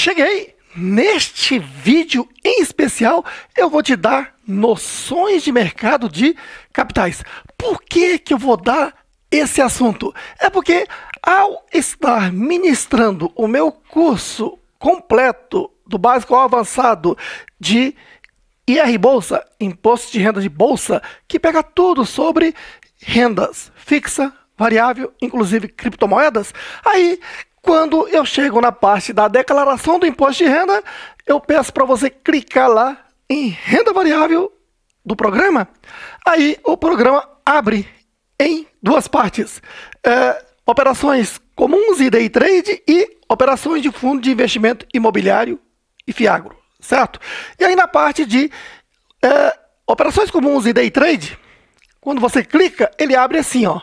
Cheguei! Neste vídeo em especial, eu vou te dar noções de mercado de capitais. Por que, que eu vou dar esse assunto? É porque ao estar ministrando o meu curso completo do básico ao avançado de IR Bolsa, Imposto de Renda de Bolsa, que pega tudo sobre rendas fixa, variável, inclusive criptomoedas, aí quando eu chego na parte da declaração do imposto de renda, eu peço para você clicar lá em renda variável do programa. Aí o programa abre em duas partes: é, operações comuns e day trade e operações de fundo de investimento imobiliário e Fiagro, certo? E aí na parte de é, operações comuns e day trade, quando você clica, ele abre assim, ó,